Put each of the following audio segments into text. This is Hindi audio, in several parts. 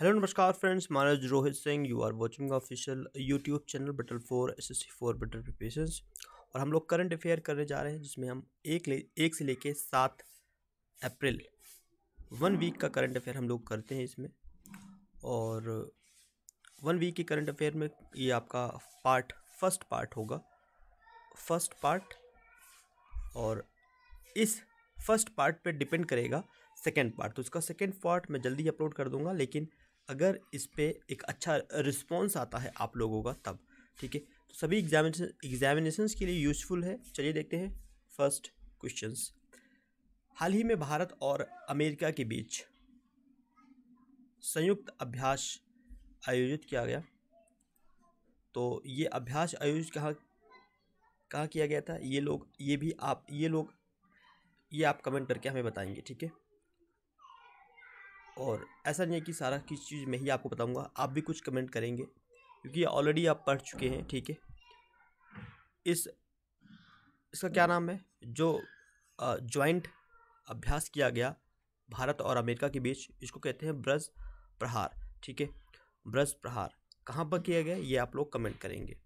हेलो नमस्कार friends my Rohit Singh you are watching official YouTube channel battle for S S C for battle preparation और हम लोग करंट अफेयर करने जा रहे हैं जिसमें हम एक ले एक से लेके सात अप्रैल वन वीक का करंट अफेयर हम लोग करते हैं इसमें और वन वीक के करंट अफेयर में ये आपका पार्ट फर्स्ट पार्ट होगा फर्स्ट पार्ट और इस फर्स्ट पार्ट पे डिपेंड करेगा सेकेंड पार्ट तो इसका सेकेंड पार्ट मैं जल्दी अपलोड कर दूंगा लेकिन अगर इस पर एक अच्छा रिस्पॉन्स आता है आप लोगों का तब ठीक है तो सभी एग्जामिनेशन एग्जामिनेशंस के लिए यूजफुल है चलिए देखते हैं फर्स्ट क्वेश्चन हाल ही में भारत और अमेरिका के बीच संयुक्त अभ्यास आयोजित किया गया तो ये अभ्यास आयोजित कहाँ कहाँ किया गया था ये लोग ये भी आप ये लोग ये आप कमेंट करके हमें बताएंगे ठीक है और ऐसा नहीं है कि सारा किस चीज़ में ही आपको बताऊंगा आप भी कुछ कमेंट करेंगे क्योंकि ऑलरेडी आप पढ़ चुके हैं ठीक है इस इसका क्या नाम है जो जॉइंट अभ्यास किया गया भारत और अमेरिका के बीच इसको कहते हैं ब्रज प्रहार ठीक है ब्रज प्रहार कहाँ पर किया गया ये आप लोग कमेंट करेंगे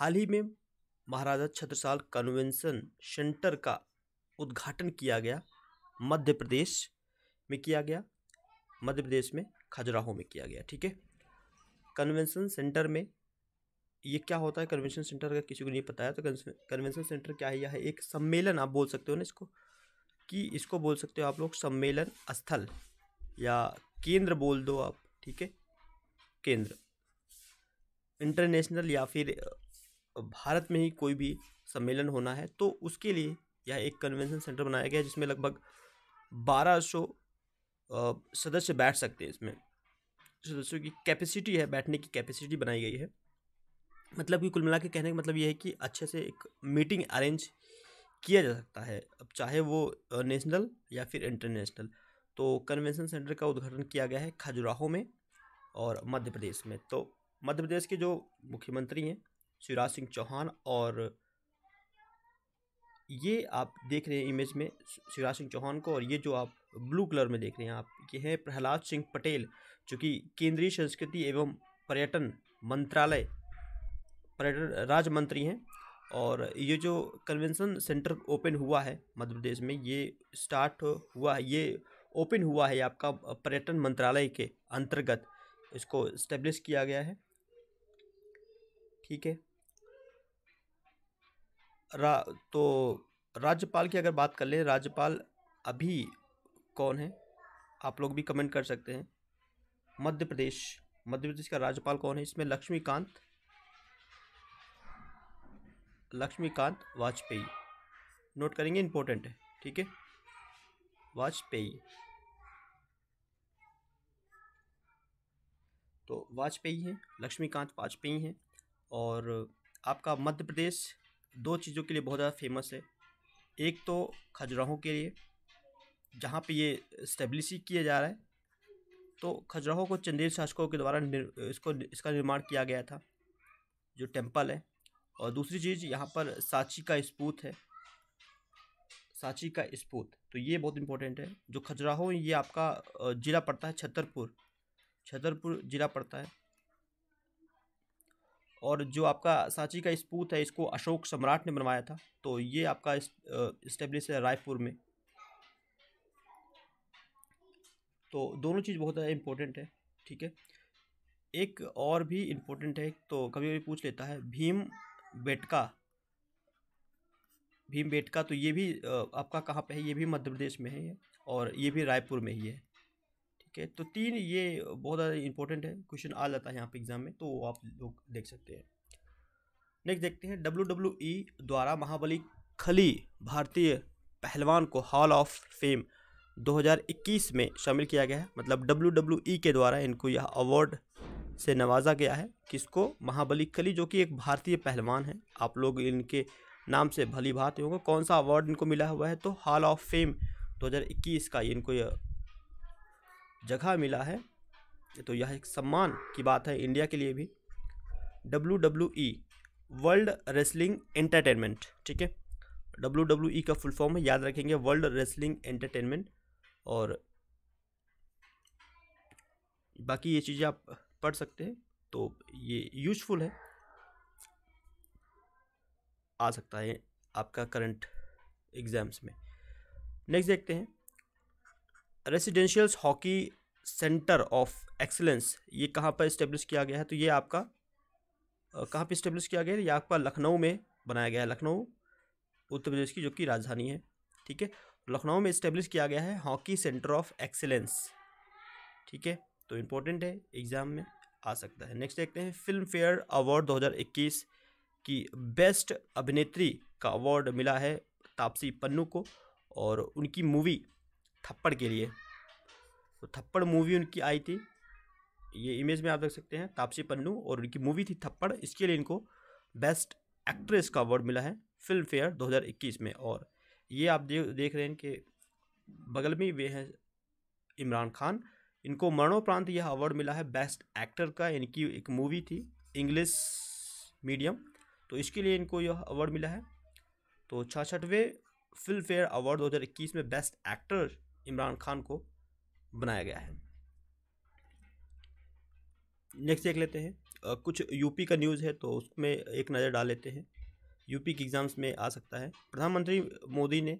हाल ही में महाराजा छत्रसाल कन्वेंशन सेंटर का उद्घाटन किया गया मध्य प्रदेश में किया गया मध्य प्रदेश में खजुराहो में किया गया ठीक है कन्वेंशन सेंटर में ये क्या होता है कन्वेंशन सेंटर अगर किसी को नहीं पता है तो कन्वेंशन सेंटर क्या है यह है एक सम्मेलन आप बोल सकते हो ना इसको कि इसको बोल सकते हो आप लोग सम्मेलन स्थल या केंद्र बोल दो आप ठीक है केंद्र इंटरनेशनल या फिर भारत में ही कोई भी सम्मेलन होना है तो उसके लिए यह एक कन्वेंशन सेंटर बनाया गया जिसमें लगभग बारह सौ सदस्य बैठ सकते हैं इसमें सदस्यों की कैपेसिटी है बैठने की कैपेसिटी बनाई गई है मतलब कि कुल मिला के कहने का मतलब ये है कि अच्छे से एक मीटिंग अरेंज किया जा सकता है अब चाहे वो नेशनल या फिर इंटरनेशनल तो कन्वेंशन सेंटर का उद्घाटन किया गया है खजुराहो में और मध्य प्रदेश में तो मध्य प्रदेश के जो मुख्यमंत्री हैं शिवराज सिंह चौहान और ये आप देख रहे हैं इमेज में शिवराज सिंह चौहान को और ये जो आप ब्लू कलर में देख रहे हैं आप ये हैं प्रहलाद सिंह पटेल जो कि केंद्रीय संस्कृति एवं पर्यटन मंत्रालय पर्यटन राज्य मंत्री हैं और ये जो कन्वेंशन सेंटर ओपन हुआ है मध्य प्रदेश में ये स्टार्ट हुआ है ये ओपन हुआ है आपका पर्यटन मंत्रालय के अंतर्गत इसको इस्टेब्लिश किया गया है ठीक है रा तो राज्यपाल की अगर बात कर लें राज्यपाल अभी कौन है आप लोग भी कमेंट कर सकते हैं मध्य प्रदेश मध्य प्रदेश का राज्यपाल कौन है इसमें लक्ष्मीकांत लक्ष्मीकांत वाजपेयी नोट करेंगे इंपॉर्टेंट है ठीक है वाजपेयी तो वाजपेयी हैं लक्ष्मीकांत वाजपेयी हैं और आपका मध्य प्रदेश दो चीज़ों के लिए बहुत ज़्यादा फेमस है एक तो खजुराहों के लिए जहाँ पे ये स्टेब्लिश किया जा रहा है तो खजुराहों को चंदेल शासकों के द्वारा इसको इसका निर्माण किया गया था जो टेम्पल है और दूसरी चीज़ यहाँ पर सांची का स्पूत है सांची का स्पूत तो ये बहुत इम्पोर्टेंट है जो खजुराहो ये आपका ज़िला पड़ता है छतरपुर छतरपुर ज़िला पड़ता है और जो आपका सांची का स्पूत है इसको अशोक सम्राट ने बनवाया था तो ये आपका इस्टेब्लिश है रायपुर में तो दोनों चीज़ बहुत ज़्यादा इम्पोर्टेंट है ठीक है एक और भी इम्पोर्टेंट है तो कभी कभी पूछ लेता है भीम बेटका भीम बेटका तो ये भी आपका कहाँ पे है ये भी मध्य प्रदेश में है और ये भी रायपुर में ही है ठीक है तो तीन ये बहुत ज़्यादा इंपॉर्टेंट है क्वेश्चन आ जाता है यहाँ पे एग्जाम में तो आप लोग देख सकते हैं नेक्स्ट देखते हैं डब्ल्यू डब्ल्यू ई द्वारा महाबली खली भारतीय पहलवान को हॉल ऑफ फेम 2021 में शामिल किया गया है मतलब डब्ल्यू डब्ल्यू ई के द्वारा इनको यह अवार्ड से नवाजा गया है किसको महाबली खली जो कि एक भारतीय पहलवान है आप लोग इनके नाम से भली भात होंगे कौन सा अवार्ड इनको मिला हुआ है तो हॉल ऑफ फेम 2021 का इनको यह जगह मिला है तो यह एक सम्मान की बात है इंडिया के लिए भी W W E world wrestling entertainment ठीक है डब्ल्यू डब्ल्यू ई का फुल फॉर्म है याद रखेंगे वर्ल्ड रेसलिंग एंटरटेनमेंट और बाकी ये चीज़ें आप पढ़ सकते हैं तो ये यूजफुल है आ सकता है आपका करंट एग्ज़ाम्स में नेक्स्ट देखते हैं residentials hockey centre of excellence ये कहाँ पर इस्टेब्लिश किया गया है तो ये आपका कहाँ पर इस्टेब्लिश किया गया है ये आपका लखनऊ में बनाया गया है लखनऊ उत्तर प्रदेश की जो कि राजधानी है ठीक है लखनऊ में इस्टेब्लिश किया गया है हॉकी सेंटर ऑफ एक्सेलेंस ठीक है तो इम्पोर्टेंट है एग्ज़ाम में आ सकता है नेक्स्ट देखते हैं फिल्म फेयर अवार्ड 2021 की बेस्ट अभिनेत्री का अवार्ड मिला है तापसी पन्नू को और उनकी मूवी थप्पड़ के लिए तो थप्पड़ मूवी उनकी आई थी ये इमेज में आप देख सकते हैं तापसी पन्नू और उनकी मूवी थी थप्पड़ इसके लिए इनको बेस्ट एक्ट्रेस का अवार्ड मिला है फिल्म फेयर 2021 में और ये आप दे, देख रहे हैं कि बगल में वे हैं इमरान खान इनको मरणोपरांत यह अवार्ड मिला है बेस्ट एक्टर का इनकी एक मूवी थी इंग्लिश मीडियम तो इसके लिए इनको यह अवार्ड मिला है तो छाछठवें फिल्म फेयर अवार्ड 2021 में बेस्ट एक्टर इमरान खान को बनाया गया है नेक्स्ट देख लेते हैं कुछ यूपी का न्यूज़ है तो उसमें एक नज़र डाल लेते हैं यूपी के एग्ज़ाम्स में आ सकता है प्रधानमंत्री मोदी ने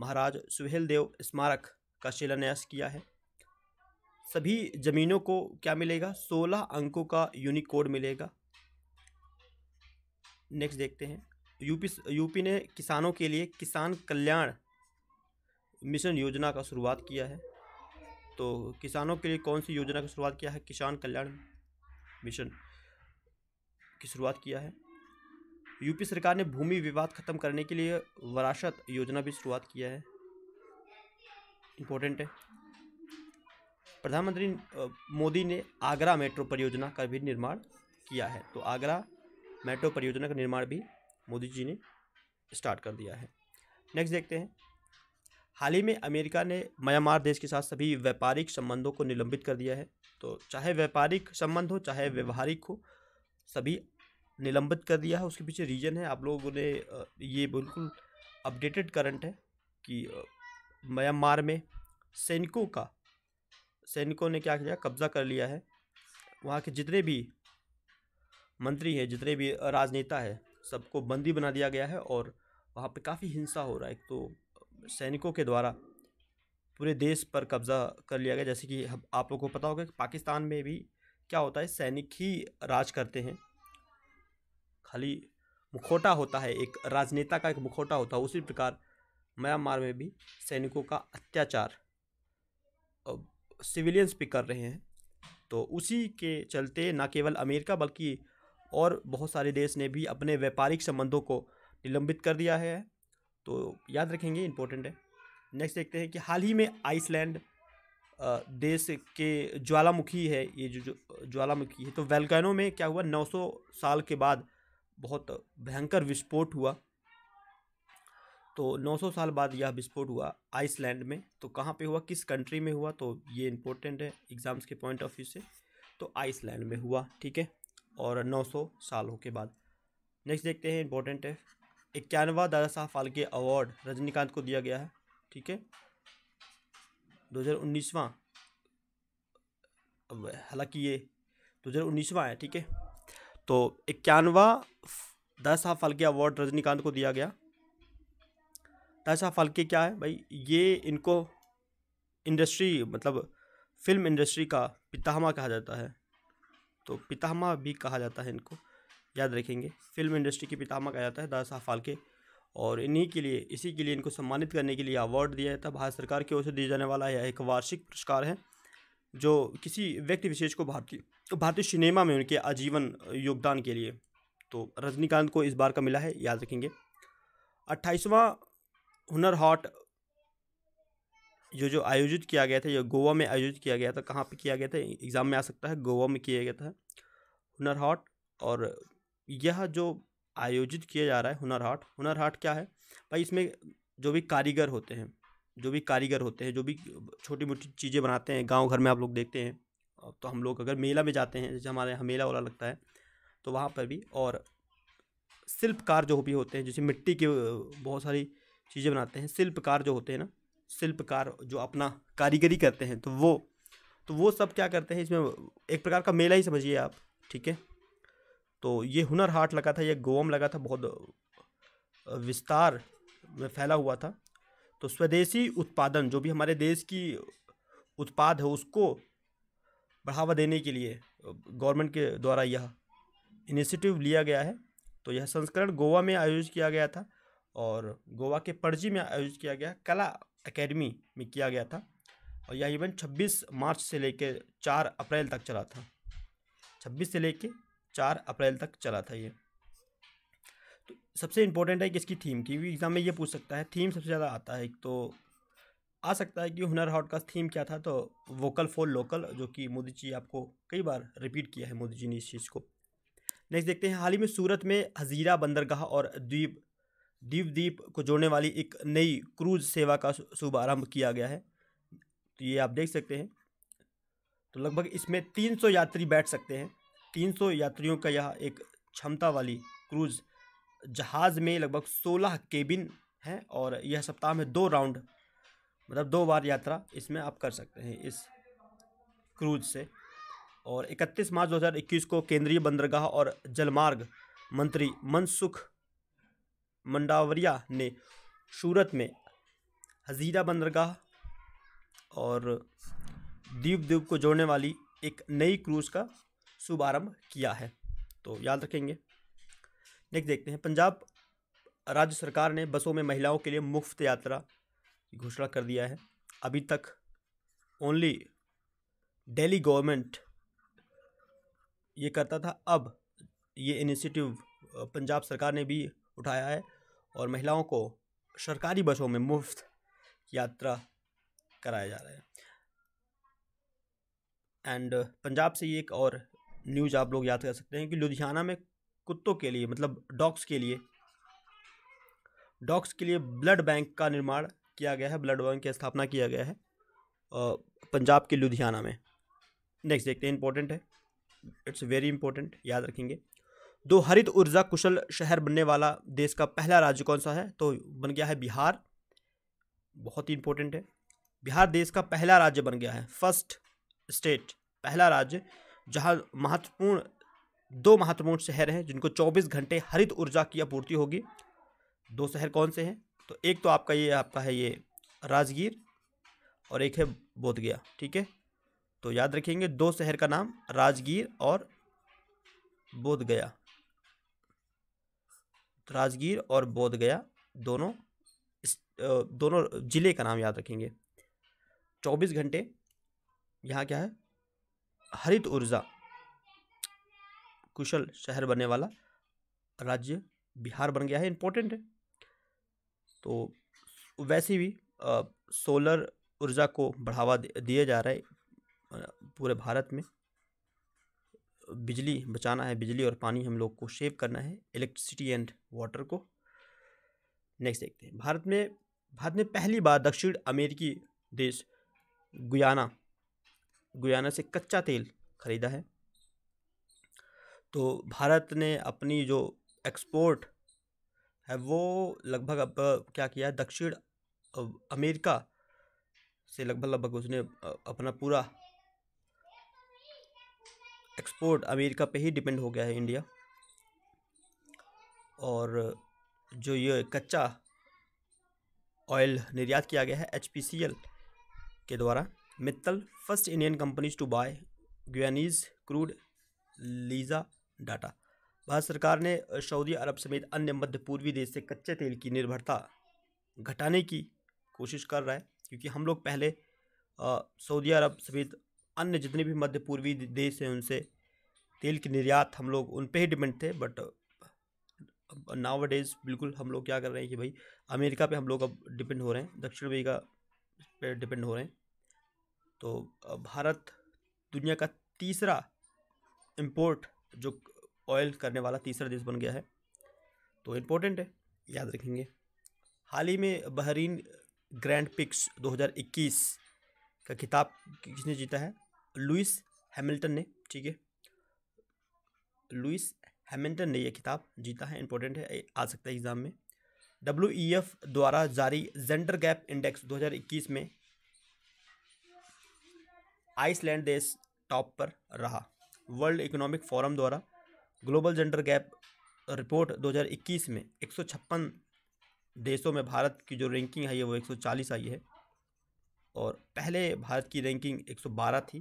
महाराज सुहेल देव स्मारक का शिलान्यास किया है सभी ज़मीनों को क्या मिलेगा सोलह अंकों का यूनिक कोड मिलेगा नेक्स्ट देखते हैं यूपी यूपी ने किसानों के लिए किसान कल्याण मिशन योजना का शुरुआत किया है तो किसानों के लिए कौन सी योजना का शुरुआत किया है किसान कल्याण मिशन की शुरुआत किया है यूपी सरकार ने भूमि विवाद खत्म करने के लिए वरासत योजना भी शुरुआत किया है इम्पोर्टेंट है प्रधानमंत्री मोदी ने आगरा मेट्रो परियोजना का भी निर्माण किया है तो आगरा मेट्रो परियोजना का निर्माण भी मोदी जी ने स्टार्ट कर दिया है नेक्स्ट देखते हैं हाल ही में अमेरिका ने म्यांमार देश के साथ सभी व्यापारिक संबंधों को निलंबित कर दिया है तो चाहे व्यापारिक संबंध हो चाहे व्यवहारिक हो सभी निलंबित कर दिया है उसके पीछे रीज़न है आप लोगों ने ये बिल्कुल अपडेटेड करंट है कि म्यांमार में सैनिकों का सैनिकों ने क्या किया कब्जा कर लिया है वहाँ के जितने भी मंत्री हैं जितने भी राजनेता है सबको बंदी बना दिया गया है और वहाँ पे काफ़ी हिंसा हो रहा है तो सैनिकों के द्वारा पूरे देश पर कब्ज़ा कर लिया गया जैसे कि आप लोगों को पता होगा कि पाकिस्तान में भी क्या होता है सैनिक ही राज करते हैं खाली मुखोटा होता है एक राजनेता का एक मुखोटा होता है उसी प्रकार म्यांमार में भी सैनिकों का अत्याचार सिविलियंस पे कर रहे हैं तो उसी के चलते ना केवल अमेरिका बल्कि और बहुत सारे देश ने भी अपने व्यापारिक संबंधों को निलंबित कर दिया है तो याद रखेंगे इंपॉर्टेंट है नेक्स्ट देखते हैं कि हाल ही में आइसलैंड देश के ज्वालामुखी है ये जो ज्वालामुखी है तो वेलकैनो में क्या हुआ 900 साल के बाद बहुत भयंकर विस्फोट हुआ तो 900 साल बाद यह विस्फोट हुआ आइसलैंड में तो कहाँ पे हुआ किस कंट्री में हुआ तो ये इम्पोर्टेंट है एग्ज़ाम्स के पॉइंट ऑफ व्यू से तो आइसलैंड में हुआ ठीक है और 900 सालों के बाद नेक्स्ट देखते हैं इम्पोर्टेंट है इक्यानवा दादा साहब फाल्के अवार्ड रजनीकांत को दिया गया है ठीक है दो हज़ार उन्नीसवा हालांकि ये दो हज़ार उन्नीसवा है ठीक है तो इक्यानवा दादा साहब फाल्के अवार्ड रजनीकांत को दिया गया दादा साहब फाल्के क्या है भाई ये इनको इंडस्ट्री मतलब फिल्म इंडस्ट्री का पितामा कहा जाता है तो पितामा भी कहा जाता है इनको याद रखेंगे फिल्म इंडस्ट्री के पितामह कहा जाता है दादा साहब फाल्के और इन्हीं के लिए इसी के लिए इनको सम्मानित करने के लिए अवार्ड दिया जाता है भारत सरकार की ओर से दिया जाने वाला यह एक वार्षिक पुरस्कार है जो किसी व्यक्ति विशेष को भारतीय भारतीय सिनेमा में उनके आजीवन योगदान के लिए तो रजनीकांत को इस बार का मिला है याद रखेंगे अट्ठाईसवां हुनर हाट जो जो आयोजित किया गया था या गोवा में आयोजित किया गया था कहाँ पे किया गया था एग्ज़ाम में आ सकता है गोवा में किया गया था हुनर हाट और यह जो आयोजित किया जा रहा है हुनर हाट हुनर हाट क्या है भाई इसमें जो भी कारीगर होते हैं जो भी कारीगर होते हैं जो भी छोटी मोटी चीज़ें बनाते हैं गांव घर में आप लोग देखते हैं तो हम लोग अगर मेला में जाते हैं जैसे हमारे यहाँ मेला वाला लगता है तो वहाँ पर भी और शिल्पकार जो भी होते हैं जैसे मिट्टी के बहुत सारी चीज़ें बनाते हैं शिल्पकार जो होते हैं ना शिल्पकार जो अपना कारीगरी करते हैं तो वो तो वो सब क्या करते हैं इसमें एक प्रकार का मेला ही समझिए आप ठीक है तो ये हुनर हाट लगा था ये गोवा में लगा था बहुत विस्तार में फैला हुआ था तो स्वदेशी उत्पादन जो भी हमारे देश की उत्पाद है उसको बढ़ावा देने के लिए गवर्नमेंट के द्वारा यह इनिशिएटिव लिया गया है तो यह संस्करण गोवा में आयोजित किया गया था और गोवा के पणजी में आयोजित किया गया कला एकेडमी में किया गया था और यह इवेंट 26 मार्च से लेकर 4 अप्रैल तक चला था 26 से लेकर चार अप्रैल तक चला था ये तो सबसे इम्पोर्टेंट है कि इसकी थीम की भी एग्ज़ाम में ये पूछ सकता है थीम सबसे ज़्यादा आता है एक तो आ सकता है कि हुनर हॉट का थीम क्या था तो वोकल फॉर लोकल जो कि मोदी जी आपको कई बार रिपीट किया है मोदी जी ने इस चीज़ को नेक्स्ट देखते हैं हाल ही में सूरत में हजीरा बंदरगाह और द्वीप द्वीप द्वीप को जोड़ने वाली एक नई क्रूज सेवा का शुभारंभ किया गया है तो ये आप देख सकते हैं तो लगभग इसमें 300 यात्री बैठ सकते हैं 300 यात्रियों का यह एक क्षमता वाली क्रूज जहाज़ में लगभग 16 केबिन हैं और यह सप्ताह में दो राउंड मतलब दो बार यात्रा इसमें आप कर सकते हैं इस क्रूज से और 31 मार्च 2021 को केंद्रीय बंदरगाह और जलमार्ग मंत्री मनसुख मंडावरिया ने सूरत में हजीरा बंदरगाह और द्वीप द्वीप को जोड़ने वाली एक नई क्रूज़ का शुभारंभ किया है तो याद रखेंगे नेक्स्ट देखते हैं पंजाब राज्य सरकार ने बसों में महिलाओं के लिए मुफ्त यात्रा की घोषणा कर दिया है अभी तक ओनली डेली गवर्नमेंट ये करता था अब ये इनिशिएटिव पंजाब सरकार ने भी उठाया है और महिलाओं को सरकारी बसों में मुफ्त यात्रा कराया जा रहा है एंड पंजाब से ये एक और न्यूज आप लोग याद कर सकते हैं कि लुधियाना में कुत्तों के लिए मतलब डॉग्स के लिए डॉग्स के लिए ब्लड बैंक का निर्माण किया गया है ब्लड बैंक की स्थापना किया गया है पंजाब के लुधियाना में नेक्स्ट देखते हैं इंपॉर्टेंट है इट्स वेरी इंपॉर्टेंट याद रखेंगे दो हरित ऊर्जा कुशल शहर बनने वाला देश का पहला राज्य कौन सा है तो बन गया है बिहार बहुत ही इंपॉर्टेंट है बिहार देश का पहला राज्य बन गया है फर्स्ट स्टेट पहला राज्य जहां महत्वपूर्ण दो महत्वपूर्ण शहर हैं जिनको 24 घंटे हरित ऊर्जा की आपूर्ति होगी दो शहर कौन से हैं तो एक तो आपका ये आपका है ये राजगीर और एक है बोधगया ठीक है तो याद रखेंगे दो शहर का नाम राजगीर और बोधगया तो राजगीर और बोधगया दोनों इस दोनों ज़िले का नाम याद रखेंगे चौबीस घंटे यहाँ क्या है हरित ऊर्जा कुशल शहर बनने वाला राज्य बिहार बन गया है इम्पोर्टेंट है तो वैसे भी आ, सोलर ऊर्जा को बढ़ावा दिया जा रहा है पूरे भारत में बिजली बचाना है बिजली और पानी हम लोग को सेव करना है इलेक्ट्रिसिटी एंड वाटर को नेक्स्ट देखते हैं भारत में भारत में पहली बार दक्षिण अमेरिकी देश गुयाना गुयाना से कच्चा तेल खरीदा है तो भारत ने अपनी जो एक्सपोर्ट है वो लगभग अब क्या किया है दक्षिण अमेरिका से लगभग लगभग उसने अपना पूरा एक्सपोर्ट अमेरिका पे ही डिपेंड हो गया है इंडिया और जो ये कच्चा ऑयल निर्यात किया गया है एच के द्वारा Mittal first Indian companies to buy Guyanese crude लीजा डाटा भारत सरकार ने सऊदी अरब समेत अन्य मध्य पूर्वी देश से कच्चे तेल की निर्भरता घटाने की कोशिश कर रहा है क्योंकि हम लोग पहले सऊदी अरब समेत अन्य जितने भी मध्य पूर्वी देश हैं उनसे तेल की निर्यात हम लोग उन पर ही डिपेंड थे बट नाव डेज बिल्कुल हम लोग क्या कर रहे हैं कि भाई अमेरिका पे हम लोग अब डिपेंड हो रहे हैं दक्षिण अमेरिका पे डिपेंड हो रहे हैं तो भारत दुनिया का तीसरा इम्पोर्ट जो ऑयल करने वाला तीसरा देश बन गया है तो इम्पोर्टेंट है याद रखेंगे हाल ही में बहरीन ग्रैंड पिक्स 2021 का खिताब किसने जीता है लुइस हैमिल्टन ने ठीक है लुइस हैमिल्टन ने यह किताब जीता है इम्पोर्टेंट है आ सकता है एग्ज़ाम में डब्ल्यू द्वारा जारी जेंडर गैप इंडेक्स 2021 में आइसलैंड देश टॉप पर रहा वर्ल्ड इकोनॉमिक फोरम द्वारा ग्लोबल जेंडर गैप रिपोर्ट 2021 में एक देशों में भारत की जो रैंकिंग है वो 140 आई है और पहले भारत की रैंकिंग 112 थी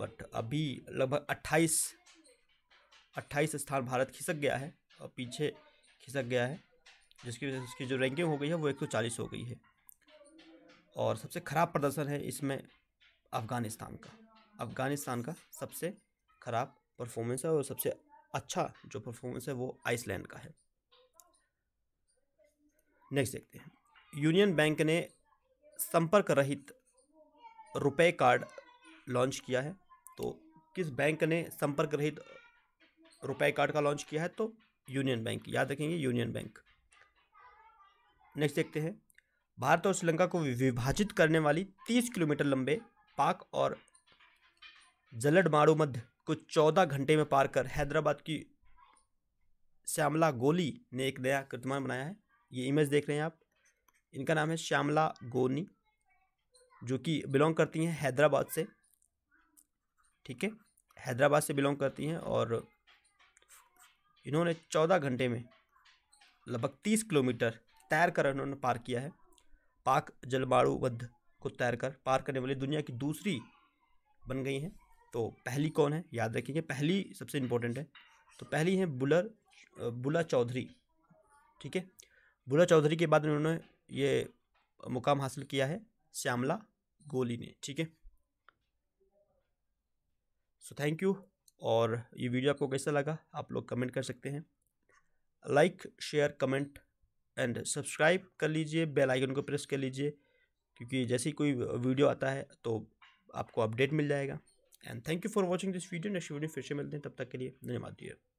बट अभी लगभग 28 28 स्थान भारत खिसक गया है और पीछे खिसक गया है जिसकी वजह से उसकी जो रैंकिंग हो गई है वो 140 हो गई है और सबसे ख़राब प्रदर्शन है इसमें अफ़गानिस्तान का अफ़गानिस्तान का सबसे ख़राब परफॉर्मेंस है और सबसे अच्छा जो परफॉर्मेंस है वो आइसलैंड का है नेक्स्ट देखते हैं यूनियन बैंक ने संपर्क रहित रुपए कार्ड लॉन्च किया है तो किस बैंक ने संपर्क रहित रुपए कार्ड का लॉन्च किया है तो यूनियन बैंक याद रखेंगे यूनियन बैंक नेक्स्ट देखते हैं भारत और श्रीलंका को विभाजित करने वाली तीस किलोमीटर लंबे पाक और जलडमाड़ू मध्य को चौदह घंटे में पार कर हैदराबाद की श्यामला गोली ने एक नया कीर्तिमान बनाया है ये इमेज देख रहे हैं आप इनका नाम है श्यामला गोनी जो कि बिलोंग करती हैं हैदराबाद से ठीक है हैदराबाद से बिलोंग करती हैं और इन्होंने चौदह घंटे में लगभग तीस किलोमीटर तैर कर इन्होंने पार किया है पाक जलवायु बद्ध को तैरकर पार करने वाली दुनिया की दूसरी बन गई हैं तो पहली कौन है याद रखेंगे पहली सबसे इम्पोर्टेंट है तो पहली है बुलर बुला चौधरी ठीक है बुला चौधरी के बाद उन्होंने ये मुकाम हासिल किया है श्यामला गोली ने ठीक है सो थैंक यू और ये वीडियो आपको कैसा लगा आप लोग कमेंट कर सकते हैं like share comment and subscribe कर लीजिए बेल आइकन को प्रेस कर लीजिए क्योंकि जैसे ही कोई वीडियो आता है तो आपको अपडेट मिल जाएगा and thank you for watching this video next video फिर से मिलते हैं तब तक के लिए धन्यवाद दिए